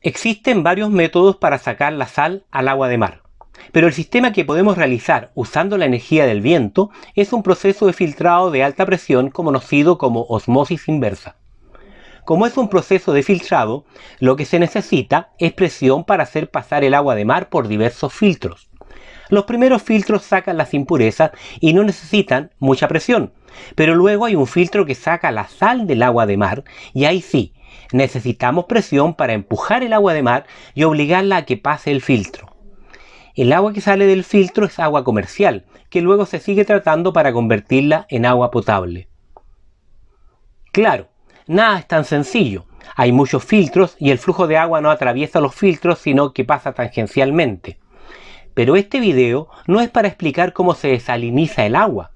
Existen varios métodos para sacar la sal al agua de mar, pero el sistema que podemos realizar usando la energía del viento es un proceso de filtrado de alta presión conocido como osmosis inversa. Como es un proceso de filtrado, lo que se necesita es presión para hacer pasar el agua de mar por diversos filtros. Los primeros filtros sacan las impurezas y no necesitan mucha presión, pero luego hay un filtro que saca la sal del agua de mar y ahí sí, Necesitamos presión para empujar el agua de mar y obligarla a que pase el filtro. El agua que sale del filtro es agua comercial, que luego se sigue tratando para convertirla en agua potable. Claro, nada es tan sencillo. Hay muchos filtros y el flujo de agua no atraviesa los filtros, sino que pasa tangencialmente. Pero este video no es para explicar cómo se desaliniza el agua,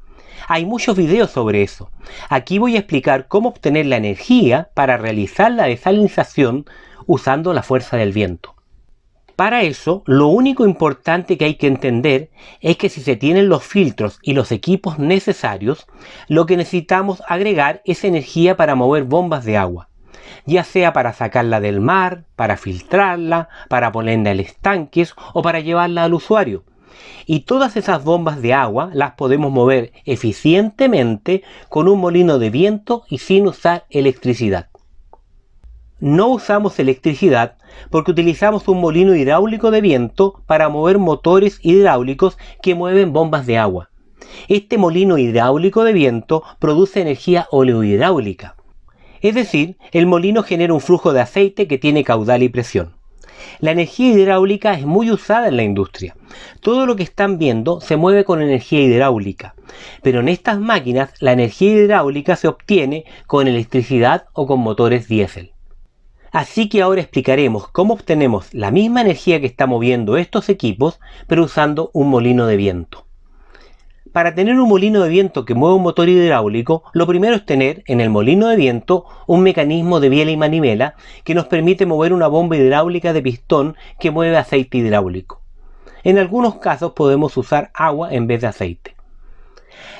hay muchos videos sobre eso. Aquí voy a explicar cómo obtener la energía para realizar la desalinización usando la fuerza del viento. Para eso, lo único importante que hay que entender es que si se tienen los filtros y los equipos necesarios, lo que necesitamos agregar es energía para mover bombas de agua, ya sea para sacarla del mar, para filtrarla, para ponerla en estanques o para llevarla al usuario. Y todas esas bombas de agua las podemos mover eficientemente con un molino de viento y sin usar electricidad. No usamos electricidad porque utilizamos un molino hidráulico de viento para mover motores hidráulicos que mueven bombas de agua. Este molino hidráulico de viento produce energía oleohidráulica. Es decir, el molino genera un flujo de aceite que tiene caudal y presión. La energía hidráulica es muy usada en la industria. Todo lo que están viendo se mueve con energía hidráulica, pero en estas máquinas la energía hidráulica se obtiene con electricidad o con motores diésel. Así que ahora explicaremos cómo obtenemos la misma energía que está moviendo estos equipos, pero usando un molino de viento. Para tener un molino de viento que mueva un motor hidráulico, lo primero es tener en el molino de viento un mecanismo de biela y manivela que nos permite mover una bomba hidráulica de pistón que mueve aceite hidráulico. En algunos casos podemos usar agua en vez de aceite.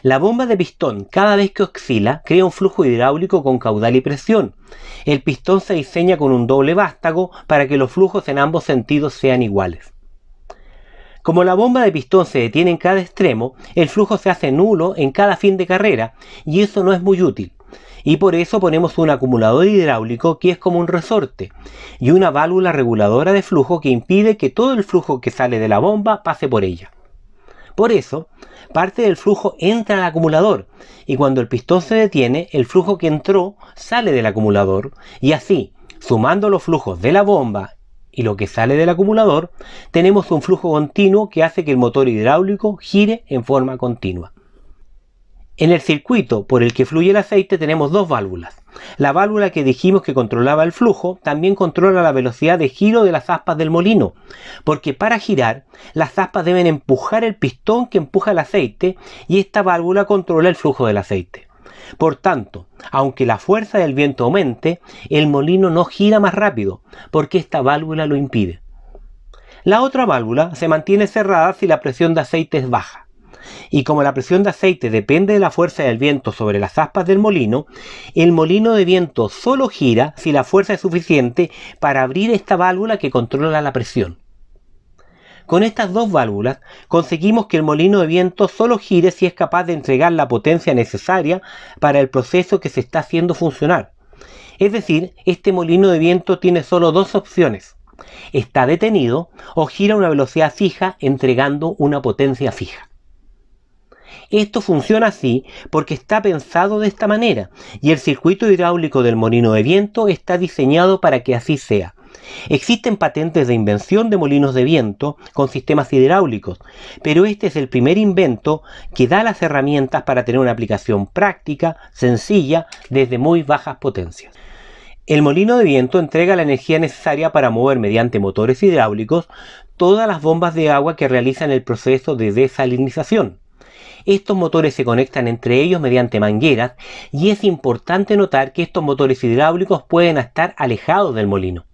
La bomba de pistón, cada vez que oscila, crea un flujo hidráulico con caudal y presión. El pistón se diseña con un doble vástago para que los flujos en ambos sentidos sean iguales. Como la bomba de pistón se detiene en cada extremo, el flujo se hace nulo en cada fin de carrera y eso no es muy útil. Y por eso ponemos un acumulador hidráulico que es como un resorte y una válvula reguladora de flujo que impide que todo el flujo que sale de la bomba pase por ella. Por eso, parte del flujo entra al acumulador y cuando el pistón se detiene, el flujo que entró sale del acumulador y así, sumando los flujos de la bomba y lo que sale del acumulador, tenemos un flujo continuo que hace que el motor hidráulico gire en forma continua. En el circuito por el que fluye el aceite tenemos dos válvulas. La válvula que dijimos que controlaba el flujo también controla la velocidad de giro de las aspas del molino, porque para girar las aspas deben empujar el pistón que empuja el aceite y esta válvula controla el flujo del aceite. Por tanto, aunque la fuerza del viento aumente, el molino no gira más rápido, porque esta válvula lo impide. La otra válvula se mantiene cerrada si la presión de aceite es baja. Y como la presión de aceite depende de la fuerza del viento sobre las aspas del molino, el molino de viento solo gira si la fuerza es suficiente para abrir esta válvula que controla la presión. Con estas dos válvulas conseguimos que el molino de viento solo gire si es capaz de entregar la potencia necesaria para el proceso que se está haciendo funcionar. Es decir, este molino de viento tiene solo dos opciones. Está detenido o gira a una velocidad fija entregando una potencia fija. Esto funciona así porque está pensado de esta manera y el circuito hidráulico del molino de viento está diseñado para que así sea. Existen patentes de invención de molinos de viento con sistemas hidráulicos, pero este es el primer invento que da las herramientas para tener una aplicación práctica, sencilla, desde muy bajas potencias. El molino de viento entrega la energía necesaria para mover mediante motores hidráulicos todas las bombas de agua que realizan el proceso de desalinización. Estos motores se conectan entre ellos mediante mangueras y es importante notar que estos motores hidráulicos pueden estar alejados del molino.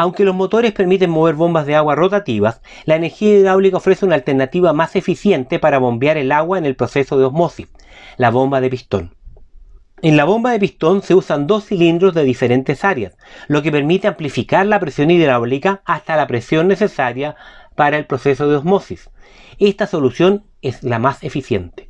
Aunque los motores permiten mover bombas de agua rotativas, la energía hidráulica ofrece una alternativa más eficiente para bombear el agua en el proceso de osmosis, la bomba de pistón. En la bomba de pistón se usan dos cilindros de diferentes áreas, lo que permite amplificar la presión hidráulica hasta la presión necesaria para el proceso de osmosis. Esta solución es la más eficiente.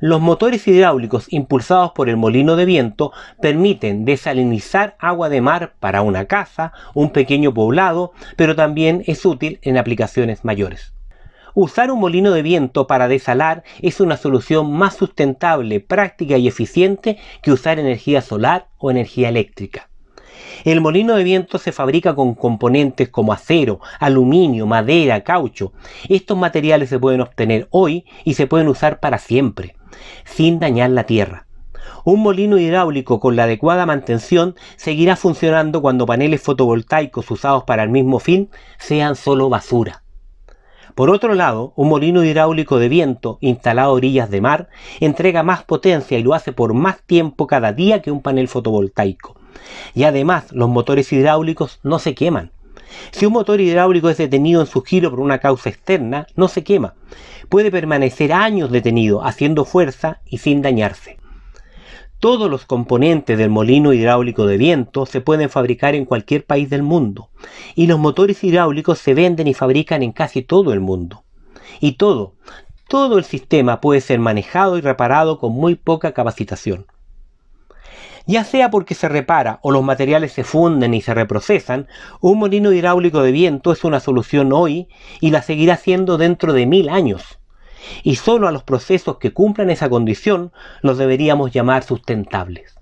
Los motores hidráulicos impulsados por el molino de viento permiten desalinizar agua de mar para una casa, un pequeño poblado, pero también es útil en aplicaciones mayores. Usar un molino de viento para desalar es una solución más sustentable, práctica y eficiente que usar energía solar o energía eléctrica. El molino de viento se fabrica con componentes como acero, aluminio, madera, caucho. Estos materiales se pueden obtener hoy y se pueden usar para siempre sin dañar la tierra. Un molino hidráulico con la adecuada mantención seguirá funcionando cuando paneles fotovoltaicos usados para el mismo fin sean solo basura. Por otro lado, un molino hidráulico de viento instalado a orillas de mar entrega más potencia y lo hace por más tiempo cada día que un panel fotovoltaico. Y además los motores hidráulicos no se queman. Si un motor hidráulico es detenido en su giro por una causa externa, no se quema. Puede permanecer años detenido, haciendo fuerza y sin dañarse. Todos los componentes del molino hidráulico de viento se pueden fabricar en cualquier país del mundo, y los motores hidráulicos se venden y fabrican en casi todo el mundo. Y todo, todo el sistema puede ser manejado y reparado con muy poca capacitación ya sea porque se repara o los materiales se funden y se reprocesan, un molino hidráulico de viento es una solución hoy y la seguirá siendo dentro de mil años. Y solo a los procesos que cumplan esa condición los deberíamos llamar sustentables.